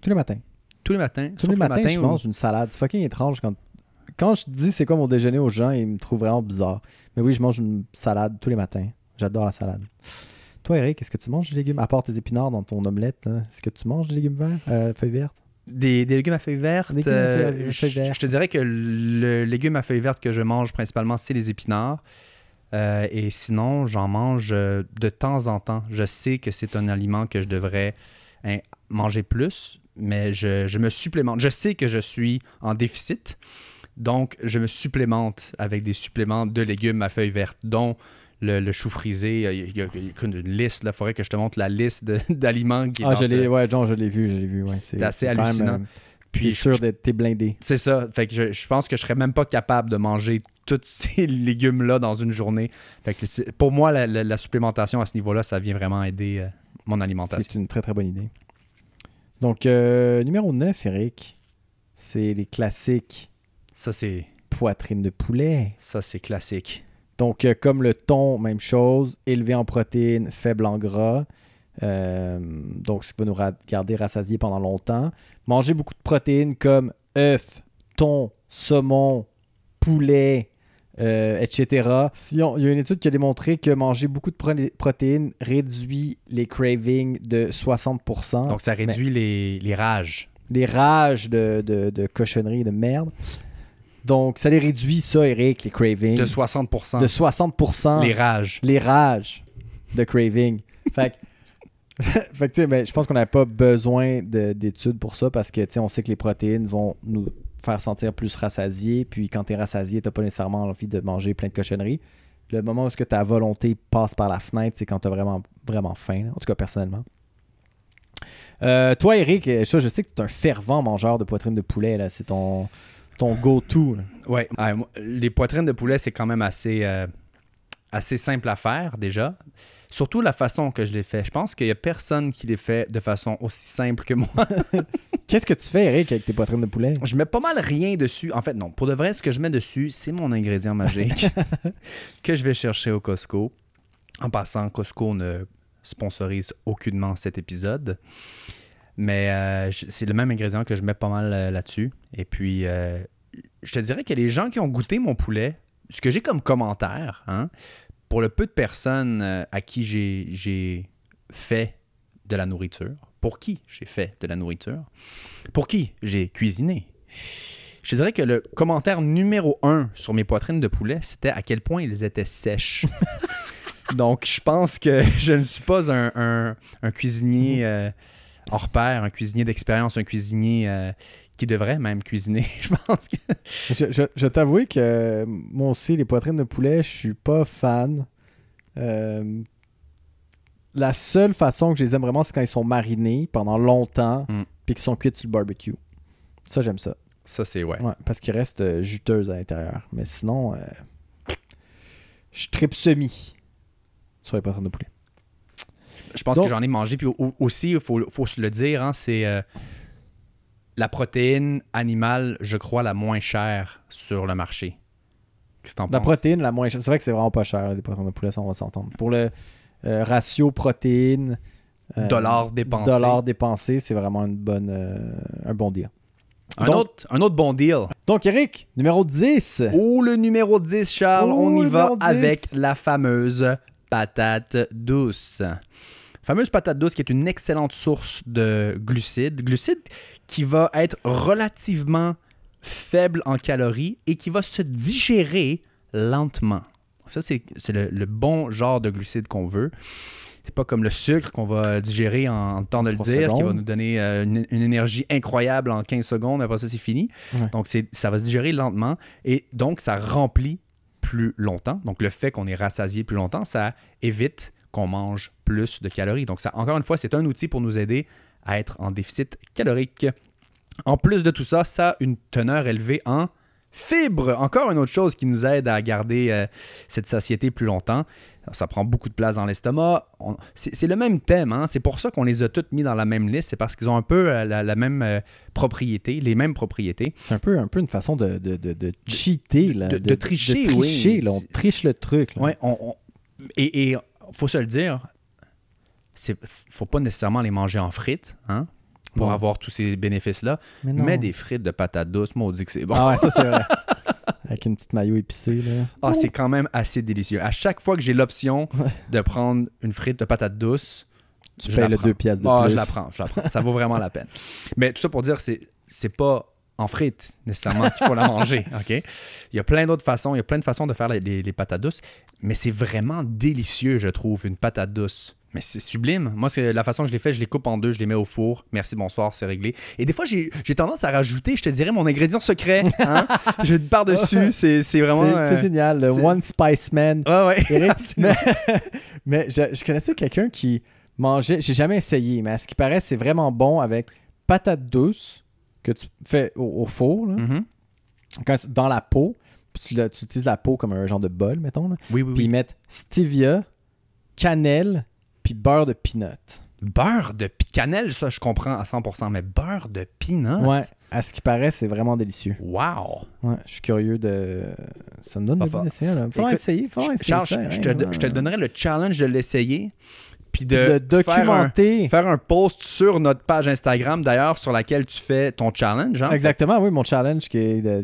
Tous les matins. Tous les matins. Tous les matins, je mange une salade. C'est fucking étrange quand. Quand je dis c'est quoi mon déjeuner aux gens, ils me trouvent vraiment bizarre. Mais oui, je mange une salade tous les matins. J'adore la salade. Toi, Eric, est-ce que tu manges des légumes, à part tes épinards dans ton omelette, hein? est-ce que tu manges des légumes verts, euh, feuilles vertes? Des, légumes à feuilles euh, vertes. je, te dirais que le légume à feuilles vertes que je mange principalement, c'est les épinards. Euh, et sinon, j'en mange euh, de temps en temps. Je sais que c'est un aliment que je devrais hein, manger plus, mais je, je, me supplémente. Je sais que je suis en déficit, donc je me supplémente avec des suppléments de légumes à feuilles vertes, dont le, chou frisé. Il y, a, une liste. Il faudrait que je te montre la liste (laughs) d'aliments Ah, je l'ai, ouais, vu, je vu. C'est assez hallucinant. Euh, puis sûr d'être blindé. C'est ça. Fait que je, pense que je serais même pas capable de manger tous (laughs) ces légumes-là dans une journée. pour moi, la, supplémentation à ce niveau-là, ça vient vraiment aider euh, mon alimentation. C'est une très très bonne idée. Donc, euh, numéro 9, Eric, c'est les classiques. Ça, c'est. Poitrine de poulet. Ça, c'est classique. Donc, euh, comme le thon, même chose, élevé en protéines, faible en gras. Euh, donc, ce qui va nous garder rassasiés pendant longtemps. Manger beaucoup de protéines comme œufs, thon, saumon, poulet, euh, etc. Si on, il y a une étude qui a démontré que manger beaucoup de protéines réduit les cravings de 60%. Donc, ça réduit les, rages. Les rages de, de, de cochonnerie, de merde. Donc, ça les réduit, ça, Eric, les cravings. De 60 De 60 Les rages. Les rages de craving. fait (laughs) fait que, (laughs) ben, je pense qu'on n'a pas besoin d'études pour ça parce que, on sait que les protéines vont nous faire sentir plus rassasiés. Puis quand es rassasié, t'as pas nécessairement envie de manger plein de cochonneries. Le moment où ce que ta volonté passe par la fenêtre, c'est quand t'as vraiment, vraiment faim, en tout cas personnellement. Euh, toi, Eric, je sais que tu un fervent mangeur de poitrine de poulet. Là. C'est ton, ton go-to. Oui, ah, les poitrines de poulet, c'est quand même assez, euh, assez simple à faire déjà. Surtout la façon que je les fais. Je pense qu'il n'y a personne qui les fait de façon aussi simple que moi. (laughs) Qu'est-ce que tu fais, Eric, avec tes poitrines de poulet? Je mets pas mal rien dessus. En fait, non. Pour de vrai, ce que je mets dessus, c'est mon ingrédient magique (laughs) que je vais chercher au Costco. En passant, Costco ne sponsorise aucunement cet épisode. Mais euh, c'est le même ingrédient que je mets pas mal euh, là-dessus. Et puis, euh, je te dirais que les gens qui ont goûté mon poulet, ce que j'ai comme commentaire, hein, pour le peu de personnes à qui j'ai fait de la nourriture, pour qui j'ai fait de la nourriture, pour qui j'ai cuisiné, je te dirais que le commentaire numéro un sur mes poitrines de poulet, c'était à quel point ils étaient sèches. (laughs) Donc, je pense que je ne suis pas un cuisinier hors pair, un cuisinier d'expérience, un cuisinier euh, qui devrait même cuisiner, (laughs) je pense. Que... Je, je, t'avoue que euh, moi aussi, les poitrines de poulet, je suis pas fan. Euh, la seule façon que je les aime vraiment, c'est quand ils sont marinés pendant longtemps, hmm. puis qu'ils sont cuits sur le barbecue. Ça, j'aime ça. Ça, c'est ouais. ouais parce qu'ils restent juteux juteuses à l'intérieur. Mais sinon, je tripe semi sur les poitrines de poulet je pense que j'en ai mangé. Puis aussi, il faut, se le dire, hein, c'est euh, la protéine animale, je crois, la moins chère sur le marché. La protéine la moins chère. C'est vrai que c'est vraiment pas cher, les protéines de poulet, on va s'entendre. Pour le euh, ratio protéine. Euh, dollars dépensés. c'est vraiment une bonne, un bon deal. Un, autre, un bon deal. Donc, Eric, numéro 10. Ou le numéro 10, Charles, on y va avec la fameuse patate douce fameuse patate douce qui est une excellente source de glucides. Glucides qui va être relativement faible en calories et qui va se digérer lentement. Ça, c'est le, bon genre de glucides qu'on veut. C'est pas comme le sucre qu'on va digérer en, temps de le dire, qui va nous donner euh, une, énergie incroyable en 15 secondes, après ça, c'est fini. Donc Donc, ça va se digérer lentement et donc ça remplit plus longtemps. Donc, le fait qu'on est rassasié plus longtemps, ça évite qu'on mange plus de calories. Donc, ça, encore une fois, c'est un outil pour nous aider à être en déficit calorique. En plus de tout ça, ça a une teneur élevée en fibres. Encore une autre chose qui nous aide à garder euh, cette satiété plus longtemps. Ça prend beaucoup de place dans l'estomac. C'est le même thème. Hein. C'est pour ça qu'on les a toutes mis dans la même liste. C'est parce qu'ils ont un peu euh, la, même euh, propriété, les mêmes propriétés. C'est un peu, un peu une façon de, de, de, cheater. de, tricher, oui. on triche le truc faut se le dire, c'est faut pas nécessairement les manger en frites, hein, pour avoir tous ces bénéfices-là. Mais, des frites de patates douces, dit que c'est bon. Ah ouais, ça c'est vrai. (laughs) Avec une petite maillot épicée. Ah, c'est quand même assez délicieux. À chaque fois que j'ai l'option de prendre une frite de patates douces, tu je payes deux pièces de ah, je la prends, je la prends. Ça vaut vraiment la peine. Mais tout ça pour dire, c'est, c'est pas en frites, nécessairement, qu'il faut la manger. (laughs) OK? Il y a plein d'autres façons. Il y a plein de façons de faire les, patates douces. Mais c'est vraiment délicieux, je trouve, une patate douce. Mais c'est sublime. Moi, c'est la façon que je les fais, je les coupe en deux, je les mets au four. Merci, bonsoir, c'est réglé. Et des fois, j'ai tendance à rajouter, je te dirais, mon ingrédient secret. Hein? (laughs) je pars dessus C'est vraiment. C'est euh, génial. Le One Spice Man. Ah ouais, (laughs) mais, je, connaissais quelqu'un qui mangeait. J'ai jamais essayé, mais à ce qui paraît, c'est vraiment bon avec patate douce que tu fais au, four, mm-hmm. dans la peau, puis tu, utilises la peau comme un genre de bol, mettons. Puis ils mettent stevia, cannelle, puis beurre de peanut. Beurre de cannelle, ça je comprends à 100%, mais beurre de peanut. Ouais, à ce qui paraît, c'est vraiment délicieux. Wow! je suis curieux de. Ça me donne envie d'essayer. essayer. faut essayer. je, te, hein, je, te, hein. donnerai le challenge de l'essayer puis de, documenter. Faire un, post sur notre page Instagram, d'ailleurs, sur laquelle tu fais ton challenge. Hein, Exactement, oui, mon challenge que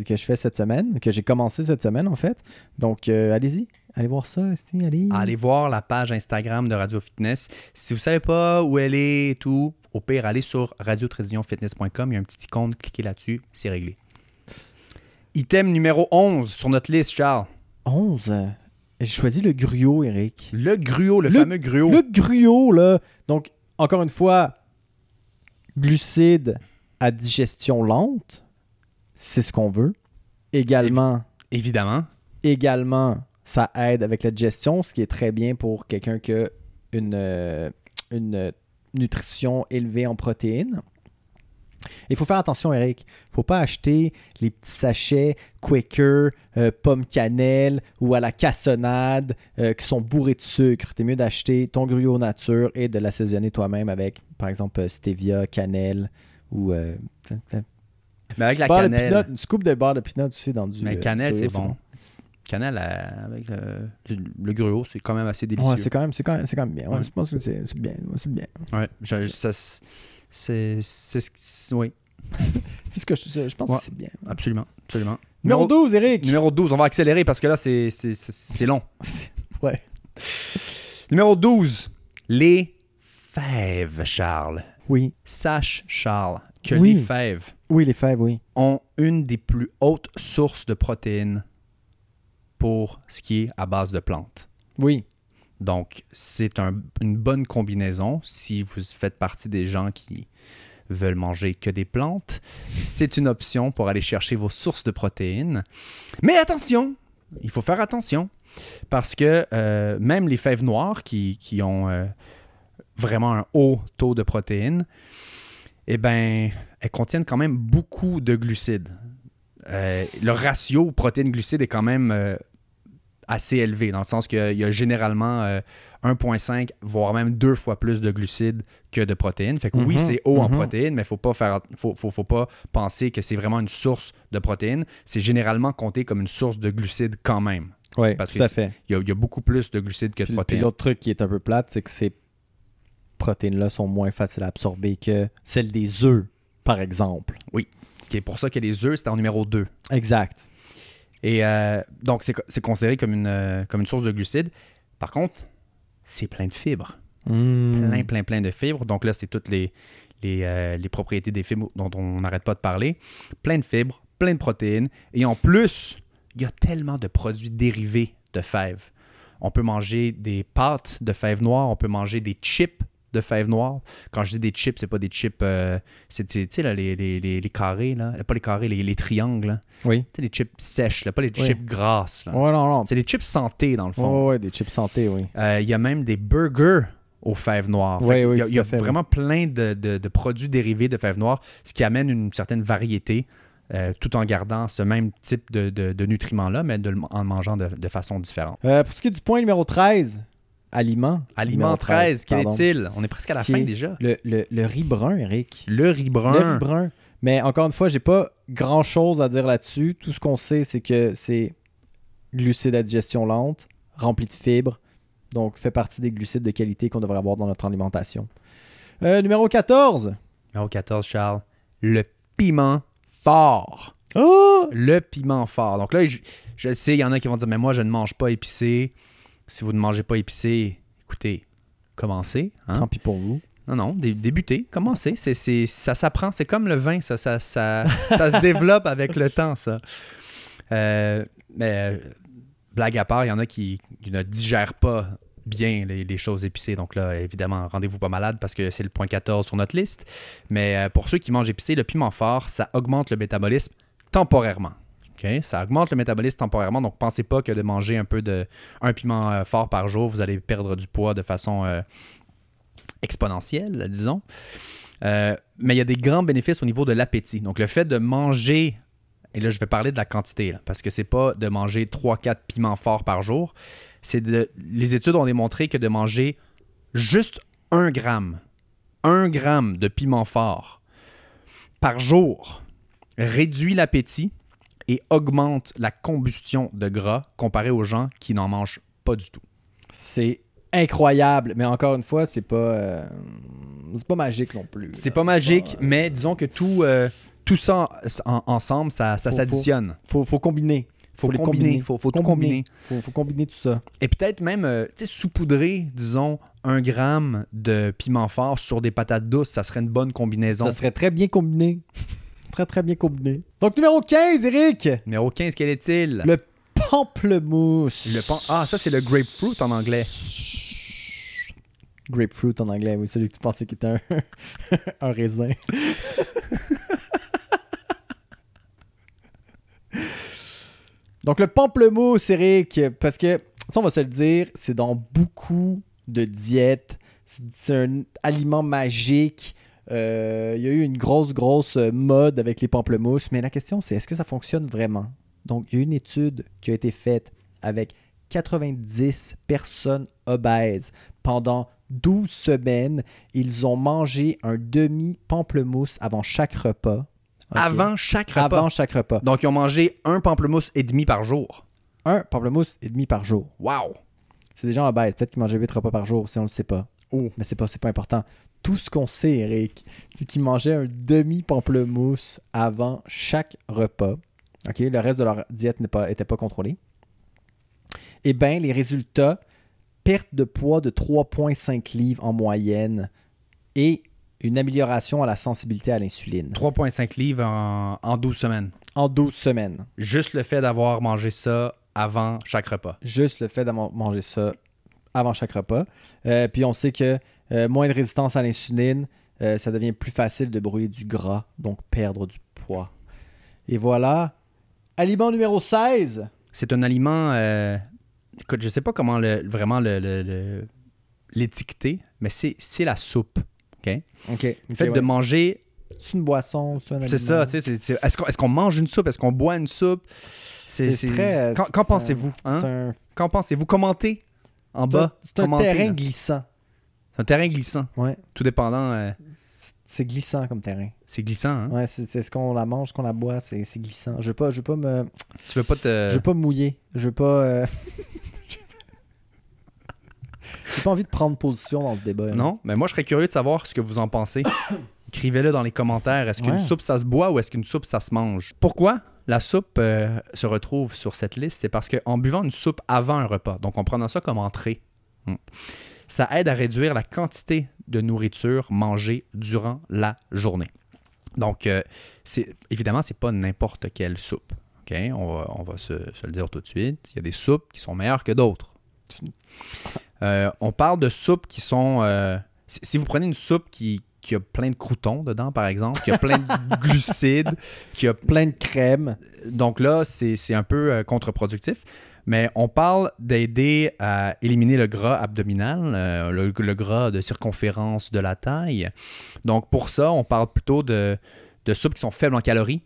je fais cette semaine, que j'ai commencé cette semaine, en fait. Donc, euh, allez-y. Allez voir ça, allez. Allez voir la page Instagram de Radio Fitness. Si vous ne savez pas où elle est et tout, au pire, allez sur radiotrésilionfitness.com. Il y a un petit icône, cliquez là-dessus, c'est réglé. Item numéro 11 sur notre liste, Charles. 11 j'ai choisi le gruau, Eric. Le gruau, le, fameux gruau. Le gruau, là. Donc, encore une fois, glucides à digestion lente, c'est ce qu'on veut. Également. évidemment. Également, ça aide avec la digestion, ce qui est très bien pour quelqu'un qui a une, euh, une nutrition élevée en protéines. Il faut faire attention, Eric. Il ne faut pas acheter les petits sachets Quaker, euh, pomme cannelle ou à la cassonade euh, qui sont bourrés de sucre. C'est mieux d'acheter ton gruau nature et de l'assaisonner toi-même avec, par exemple, euh, stevia, cannelle ou. mais avec la cannelle. une scoop de barre de pinot aussi dans du. Mais cannelle, c'est bon. Cannelle avec le, le gruau, c'est quand même assez délicieux. c'est quand, quand, même bien. Je pense que c'est bien. C'est bien. Ouais, c'est, ce oui. (laughs) c'est ce que je, pense que c'est bien. Absolument, absolument. Numéro, 12, Eric. Numéro 12, on va accélérer parce que là, c'est, c'est, c'est long. (laughs) ouais. Numéro 12, les fèves, Charles. Oui. Sache, Charles, que les fèves. Oui, les fèves, oui. Ont une des plus hautes sources de protéines pour ce qui est à base de plantes. Oui. Donc, c'est une bonne combinaison si vous faites partie des gens qui veulent manger que des plantes. C'est une option pour aller chercher vos sources de protéines. Mais attention, il faut faire attention parce que euh, même les fèves noires qui, ont euh, vraiment un haut taux de protéines, eh ben, elles contiennent quand même beaucoup de glucides. Euh, le ratio protéines-glucides est quand même assez élevé, dans le sens qu'il y a généralement 1,5, euh, voire même deux fois plus de glucides que de protéines. Fait que oui, mhm. c'est haut en mhm. protéines, mais il faut pas faire, faut, faut, faut pas penser que c'est vraiment une source de protéines. C'est généralement compté comme une source de glucides quand même. Oui, parce tout que à fait. Il y, a beaucoup plus de glucides que de protéines. l'autre truc qui est un peu plate, c'est que ces protéines-là sont moins faciles à absorber que celles des œufs, par exemple. Oui. Ce qui est pour ça que les œufs, c'est en numéro 2. Exact. Et euh, donc, c'est considéré comme une, euh, comme une source de glucides. Par contre, c'est plein de fibres. Hmm. Plein, plein, plein de fibres. Donc là, c'est toutes les, les, euh, les, propriétés des fibres dont on n'arrête pas de parler. Plein de fibres, plein de protéines. Et en plus, il y a tellement de produits dérivés de fèves. On peut manger des pâtes de fèves noires, on peut manger des chips de fèves noires. Quand je dis des chips, c'est pas des chips. Euh, c'est, tu sais, les, carrés, là. Pas les carrés, les, triangles. Hein. Oui. Tu sais, les chips sèches, pas les chips grasses. Là. non, non. C'est des chips santé, dans le fond. Oui, des chips santé, oui. Il euh, y a même des burgers aux fèves noires. Oui, oui, il y a, vraiment plein de, produits dérivés de fèves noires, ce qui amène une certaine variété. Euh, tout en gardant ce même type de, de, nutriments-là, mais en le mangeant de, façon différente. pour ce qui est du point numéro 13, Aliment. Aliment 13, quel est-il? On est presque à la fin déjà. Le, le, riz brun, Eric. Le riz brun. Le riz brun. Mais encore une fois, j'ai pas grand-chose à dire là-dessus. Tout ce qu'on sait, c'est que c'est glucides à digestion lente, rempli de fibres, donc fait partie des glucides de qualité qu'on devrait avoir dans notre alimentation. Euh, numéro 14. Numéro 14, Charles. Le piment fort. Oh! Le piment fort. Donc là, je, je sais, il y en a qui vont dire, mais moi, je ne mange pas épicé. Si vous ne mangez pas épicé, écoutez, commencez. Hein? Tant pis pour vous. Non, non, débutez, commencez. C'est ça s'apprend. C'est comme le vin, ça, (laughs) se développe avec le temps, ça. Euh, mais euh, blague à part, il y en a qui, ne digèrent pas bien les, choses épicées. Donc là, évidemment, rendez-vous pas malade parce que c'est le point 14 sur notre liste. Mais euh, pour ceux qui mangent épicé, le piment fort, ça augmente le métabolisme temporairement. Ça augmente le métabolisme temporairement, donc pensez pas que de manger un peu de un piment euh, fort par jour, vous allez perdre du poids de façon euh, exponentielle, disons. Euh, mais il y a des grands bénéfices au niveau de l'appétit. Donc le fait de manger, et là je vais parler de la quantité, parce que c'est pas de manger 3-4 piments forts par jour, c'est Les études ont démontré que de manger juste un gramme, un gramme de piment fort par jour réduit l'appétit et augmente la combustion de gras comparé aux gens qui n'en mangent pas du tout. C'est incroyable, mais encore une fois, c'est pas euh, pas magique non plus. C'est pas magique, mais euh, disons que tout euh, tout ça ensemble, ça, ça s'additionne. Faut, faut, combiner. Faut, les combiner. Faut, combiner. Tout combiner. Faut, combiner tout ça. Et peut-être même, tu sais, saupoudrer, disons, un gramme de piment fort sur des patates douces, ça serait une bonne combinaison. Ça serait très bien combiné. Très, très bien combiné. Donc, numéro 15, Eric. Numéro 15, quel est-il? Le pamplemousse. Le pan... Ah, ça, c'est le grapefruit en anglais. Grapefruit en anglais, oui, celui que tu pensais qu'il était un, (laughs) raisin. (laughs) Donc, le pamplemousse, Eric, parce que, on va se le dire, c'est dans beaucoup de diètes. C'est un aliment magique euh, il y a eu une grosse, grosse mode avec les pamplemousses, mais la question c'est est-ce que ça fonctionne vraiment? Donc, il y a une étude qui a été faite avec 90 personnes obèses pendant 12 semaines. Ils ont mangé un demi-pamplemousse avant chaque repas. Avant chaque repas. Avant chaque repas. Donc, ils ont mangé un pamplemousse et demi par jour. Un pamplemousse et demi par jour. Wow! C'est des gens obèses. Peut-être qu'ils mangeaient 8 repas par jour, si on ne le sait pas. Oh. Mais c'est pas, pas important tout ce qu'on sait, Eric, c'est qu'ils mangeaient un demi-pamplemousse avant chaque repas. Le reste de leur diète n'était pas, contrôlé. Eh bien, les résultats, perte de poids de 3,5 livres en moyenne et une amélioration à la sensibilité à l'insuline. 3,5 livres en, 12 semaines. En 12 semaines. Juste le fait d'avoir mangé ça avant chaque repas. Juste le fait d'avoir mangé ça avant chaque repas. Euh, puis on sait que euh, moins de résistance à l'insuline, euh, ça devient plus facile de brûler du gras, donc perdre du poids. Et voilà. Aliment numéro 16. C'est un aliment. Euh, écoute, je sais pas comment le, vraiment l'étiqueter, le, mais c'est la soupe. OK? OK. Le fait de manger. C'est une boisson, c'est un aliment. C'est ça, C'est Est-ce qu'on mange une soupe? Est-ce qu'on boit une soupe? C'est très. Qu'en pensez-vous? Hein? Qu'en pensez-vous? Commentez en bas. C'est un terrain glissant. C'est un terrain glissant. Ouais. Tout dépendant. Euh, c'est glissant comme terrain. C'est glissant, hein? Ouais, c'est ce qu'on la mange, ce qu'on la boit, c'est glissant. Je veux pas, je veux pas me. Tu veux pas te. Je veux pas mouiller. Je veux pas. Je euh, (laughs) J'ai pas envie de prendre position dans ce débat. Hein. Non, mais moi je serais curieux de savoir ce que vous en pensez. (coughs) Écrivez-le dans les commentaires. Est-ce qu'une soupe ça se boit ou est-ce qu'une soupe ça se mange Pourquoi la soupe euh, se retrouve sur cette liste C'est parce qu'en buvant une soupe avant un repas, donc en prenant ça comme entrée, hmm ça aide à réduire la quantité de nourriture mangée durant la journée. Donc, euh, évidemment, ce n'est pas n'importe quelle soupe. On va, on va se, le dire tout de suite. Il y a des soupes qui sont meilleures que d'autres. Euh, on parle de soupes qui sont... Euh, si, vous prenez une soupe qui, a plein de croutons dedans, par exemple, qui a plein de (laughs) glucides, qui a plein de crème. Donc là, c'est un peu contre-productif. Mais on parle d'aider à éliminer le gras abdominal, euh, le, gras de circonférence de la taille. Donc pour ça, on parle plutôt de, soupes qui sont faibles en calories,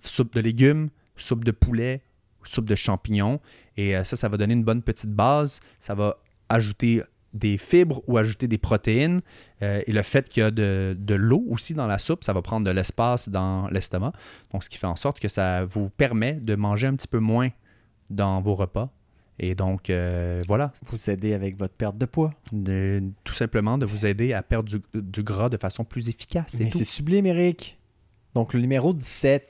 soupe de légumes, soupe de poulet, soupe de champignons. Et euh, ça, ça va donner une bonne petite base. Ça va ajouter des fibres ou ajouter des protéines. Euh, et le fait qu'il y a de, de l'eau aussi dans la soupe, ça va prendre de l'espace dans l'estomac. Donc, ce qui fait en sorte que ça vous permet de manger un petit peu moins dans vos repas. Et donc, euh, voilà. Vous aider avec votre perte de poids. tout simplement de vous aider à perdre du, gras de façon plus efficace. Mais c'est sublime, Eric. Donc, le numéro 17.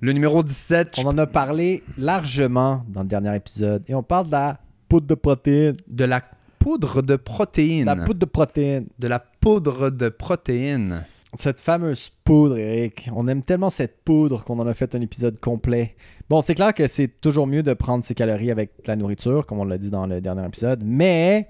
Le numéro 17. On en a parlé largement dans le dernier épisode. Et on parle de la poudre de protéines. De la poudre de protéines. La poudre de protéines. De la poudre de protéines cette fameuse poudre, Eric. On aime tellement cette poudre qu'on en a fait un épisode complet. Bon, c'est clair que c'est toujours mieux de prendre ses calories avec la nourriture, comme on l'a dit dans le dernier épisode, mais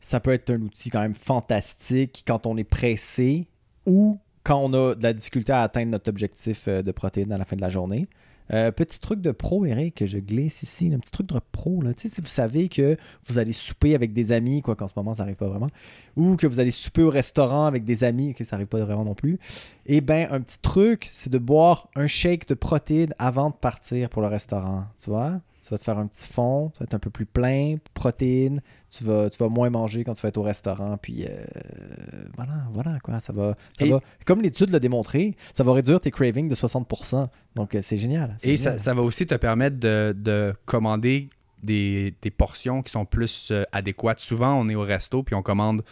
ça peut être un outil quand même fantastique quand on est pressé ou quand on a de la difficulté à atteindre notre objectif euh, de protéines à la fin de la journée. Un euh, petit truc de pro, Eric, que je glisse ici, un petit truc de pro. Là. Tu sais, si vous savez que vous allez souper avec des amis, quoi qu'en ce moment, ça n'arrive pas vraiment, ou que vous allez souper au restaurant avec des amis, que ça n'arrive pas vraiment non plus, eh bien, un petit truc, c'est de boire un shake de protéines avant de partir pour le restaurant. Tu vois? tu vas te faire un petit fond, ça vas être un peu plus plein, protéines, tu vas, tu vas moins manger quand tu vas être au restaurant, puis euh, voilà, voilà quoi, ça va, comme l'étude l'a démontré, ça va réduire tes cravings de 60%, donc euh, c'est génial. Et Ça, va aussi te permettre de, commander des, portions qui sont plus euh, adéquates. Souvent, on est au resto, puis on commande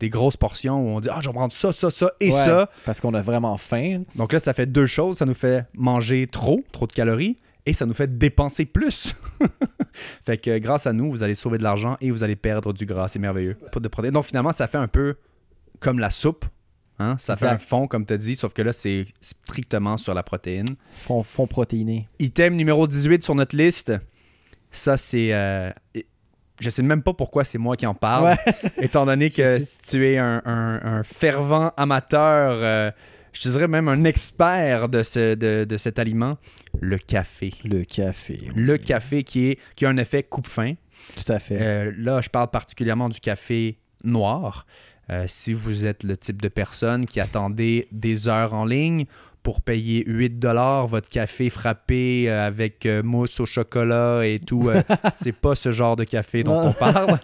des grosses portions où on dit Ah, je vais prendre ça, ça, ça et ça. Parce qu'on a vraiment faim. Donc là, ça fait deux choses. Ça nous fait manger trop, trop de calories, et ça nous fait dépenser plus. (laughs) fait que grâce à nous, vous allez sauver de l'argent et vous allez perdre du gras. C'est merveilleux. Pas de protéines. Donc finalement, ça fait un peu comme la soupe. Hein. Ça fait un fond, comme tu as dit, sauf que là, c'est strictement sur la protéine. Fond, fond protéiné. Item numéro 18 sur notre liste. Ça, c'est. Euh, je sais même pas pourquoi c'est moi qui en parle, (laughs) étant donné que si tu es un, fervent amateur. Euh, je dirais même un expert de, ce, de, cet aliment, le café. Le café. Le café qui, est, a un effet coupe-fin. Tout à fait. Euh, là, je parle particulièrement du café noir. Euh, si vous êtes le type de personne qui attendait des heures en ligne pour payer 8 dollars votre café frappé euh, avec mousse au chocolat et tout, (laughs) c'est pas ce genre de café dont on parle.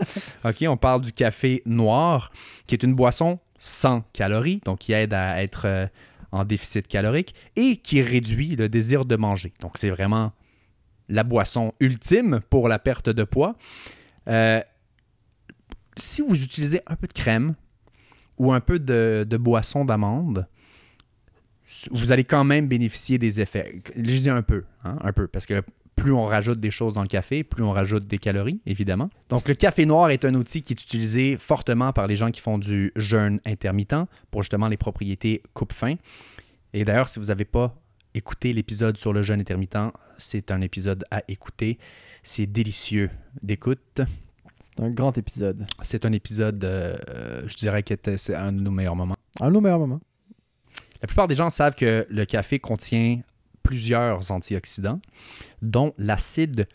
OK, on parle du café noir qui est une boisson 100 calories, donc qui aide à être euh, en déficit calorique et qui réduit le désir de manger. Donc c'est vraiment la boisson ultime pour la perte de poids. Euh, si vous utilisez un peu de crème ou un peu de, boisson d'amande, vous allez quand même bénéficier des effets. Je dis un peu, hein, un peu, parce que plus on rajoute des choses dans le café, plus on rajoute des calories, évidemment. Donc le café noir est un outil qui est utilisé fortement par les gens qui font du jeûne intermittent pour justement les propriétés coupe-faim. Et d'ailleurs, si vous n'avez pas écouté l'épisode sur le jeûne intermittent, c'est un épisode à écouter. C'est délicieux d'écoute. C'est un grand épisode. C'est un épisode, euh, je dirais que c'est un de nos meilleurs moments. Un de nos meilleurs moments. La plupart des gens savent que le café contient plusieurs antioxydants, dont l'acide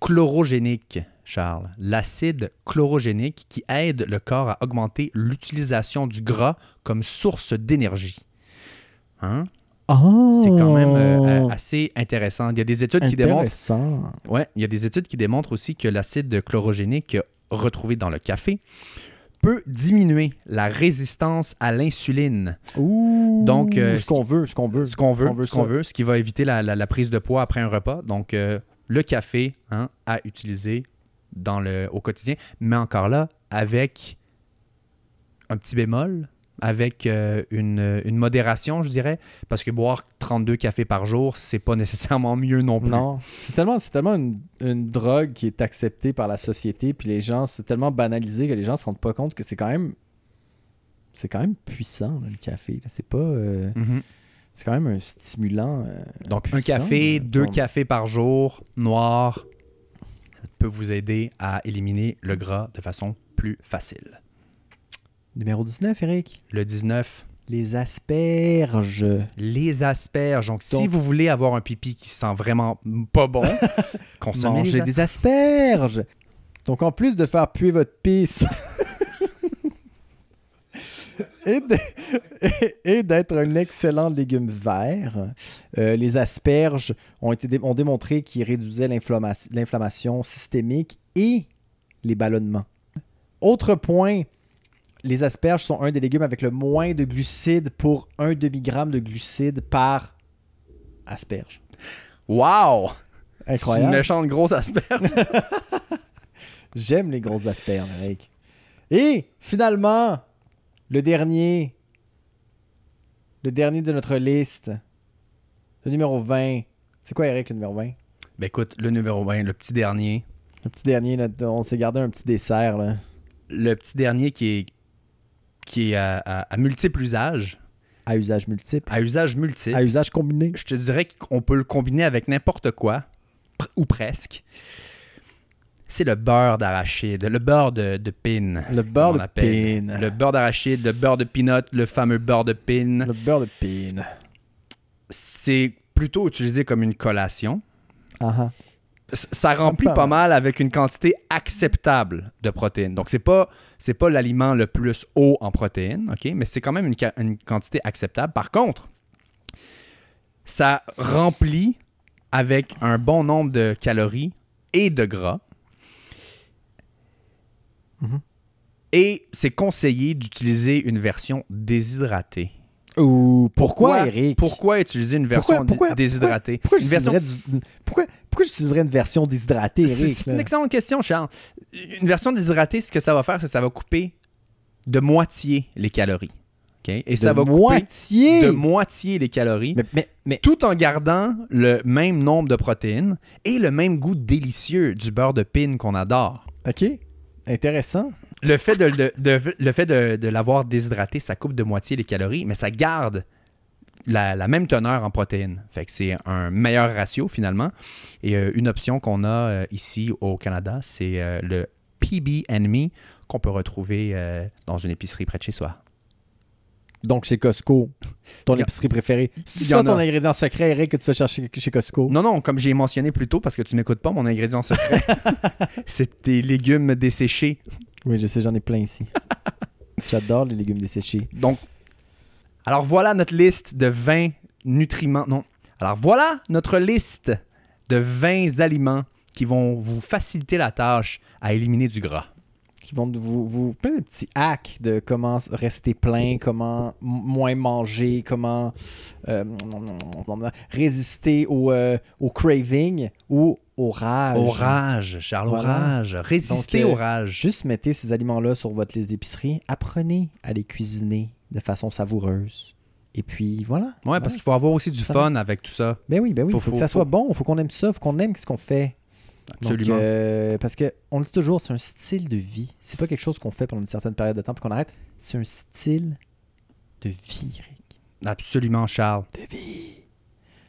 chlorogénique, Charles. L'acide chlorogénique qui aide le corps à augmenter l'utilisation du gras comme source d'énergie. Hein? Ah! C'est quand même euh, assez intéressant. Il y des études qui Ouais, il y a des études qui démontrent aussi que l'acide chlorogénique retrouvé dans le café peut diminuer la résistance à l'insuline. Donc, euh, ce qu'on veut, ce qu'on veut. Ce qu'on veut, ce qu'on veut, ce qui va éviter la, prise de poids après un repas. Donc, euh, le café hein, à utiliser dans le, au quotidien, mais encore là, avec un petit bémol, avec euh, une, modération, je dirais, parce que boire 32 cafés par jour, c'est pas (laughs) nécessairement mieux non plus. Non, c'est tellement, une, drogue qui est acceptée par la société, puis les gens, c'est tellement banalisé que les gens se rendent pas compte que c'est quand même, c'est puissant le café. C'est pas, euh, mhm. quand même un stimulant. Euh, Donc un café, deux cafés par jour, noir, ça peut vous aider à éliminer le gras de façon plus facile. Numéro 19, Eric. Le 19. Les asperges. Les asperges. Donc, si vous voulez avoir un pipi qui sent vraiment pas bon, consommez (laughs) des asperges. Donc, en plus de faire puer votre pisse (laughs) et d'être un excellent légume vert, euh, les asperges ont, été ont démontré qu'ils réduisaient l'inflammation systémique et les ballonnements. Autre point, les asperges sont un des légumes avec le moins de glucides pour un demi-gramme de glucides par asperge. Wow! Incroyable. Une méchante grosse asperge. (laughs) J'aime les grosses asperges, Eric. Et finalement, le dernier. Le dernier de notre liste. Le numéro 20. C'est quoi, Eric, le numéro 20? Ben écoute, le numéro 20, le petit dernier. Le petit dernier, on s'est gardé un petit dessert, là. Le petit dernier qui est qui est à, multiple usage. À usage multiple. À usage multiple. À usage combiné. Je te dirais qu'on peut le combiner avec n'importe quoi, ou presque. C'est le beurre d'arachide, le beurre de, pin. Le beurre de pin. Le beurre d'arachide, le beurre de peanut, le fameux beurre de pin. Le beurre de pin. C'est plutôt utilisé comme une collation. Uh ça remplit pas mal avec une quantité acceptable de protéines. Donc, c'est pas pas l'aliment le plus haut en protéines, mais c'est quand même une, quantité acceptable. Par contre, ça remplit avec un bon nombre de calories et de gras. Mm-hmm. Et c'est conseillé d'utiliser une version déshydratée ou pourquoi, Pourquoi utiliser une version déshydratée? Pourquoi, j'utiliserais une version déshydratée, Eric? C'est une excellente question, Charles. Une version déshydratée, ce que ça va faire, c'est que ça va couper de moitié les calories. Et ça va moitié. couper de moitié les calories, mais, tout en gardant le même nombre de protéines et le même goût délicieux du beurre de pin qu'on adore. OK. Intéressant le fait de, le fait de, l'avoir déshydraté, ça coupe de moitié les calories, mais ça garde la, même teneur en protéines. Fait que c'est un meilleur ratio finalement. Et euh, une option qu'on a euh, ici au Canada, c'est euh, le PB Enemy qu'on peut retrouver dans une épicerie près de chez soi. Donc, chez Costco, ton épicerie préférée. C'est ça ton ingrédient secret, Eric, que tu vas chercher chez Costco? Non, non, comme j'ai mentionné plus tôt, parce que tu m'écoutes pas, mon ingrédient secret, (laughs) c'est tes légumes desséchés. Oui, je sais, j'en ai plein ici. (laughs) J'adore les légumes desséchés. Donc, alors voilà notre liste de 20 nutriments. Non. Alors voilà notre liste de 20 aliments qui vont vous faciliter la tâche à éliminer du gras qui vont vous, vous plein de petits hacks de comment rester plein, comment moins manger, comment euh, résister au, euh, au, craving ou au rage. Au rage, Charles, au rage. Résister au euh, rage. Juste mettez ces aliments-là sur votre liste d'épicerie. Apprenez à les cuisiner de façon savoureuse. Et puis voilà. Ouais, parce qu'il faut avoir aussi du fun avec tout ça. Ben oui, ben oui. Faut, que ça soit bon. Il Faut qu'on aime ça. Faut qu'on aime ce qu'on fait. Absolument. Euh, parce que on le dit toujours, c'est un style de vie. C'est pas quelque chose qu'on fait pendant une certaine période de temps puis qu'on arrête. C'est un style de vie, Absolument, Charles. De vie.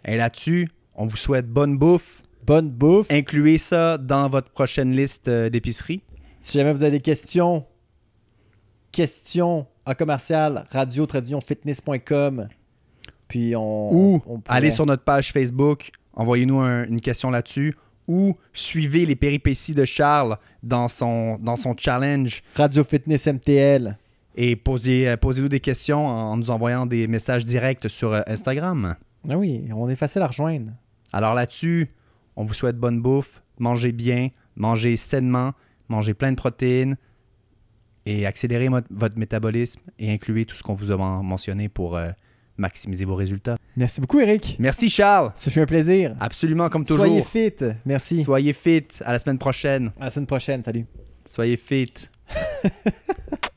Et là-dessus, on vous souhaite bonne bouffe. Bonne bouffe. Incluez ça dans votre prochaine liste euh, d'épicerie. Si jamais vous avez des questions, questions à commercial radio fitness.com. Puis on. Ou allez sur notre page Facebook, envoyez-nous une question là-dessus ou suivez les péripéties de Charles dans son, dans son challenge. Radio Fitness MTL. Et euh, posez-nous des questions en nous envoyant des messages directs sur euh, Instagram. Ah oui, on est facile à rejoindre. Alors là-dessus, on vous souhaite bonne bouffe, mangez bien, mangez sainement, mangez plein de protéines et accélérez votre métabolisme et incluez tout ce qu'on vous a mentionné pour euh, maximiser vos résultats. Merci beaucoup, Eric. Merci, Charles. Ce fut un plaisir. Absolument, comme toujours. Soyez fit. Merci. Soyez fit. À la semaine prochaine. À la semaine prochaine. Salut. Soyez fit. (laughs)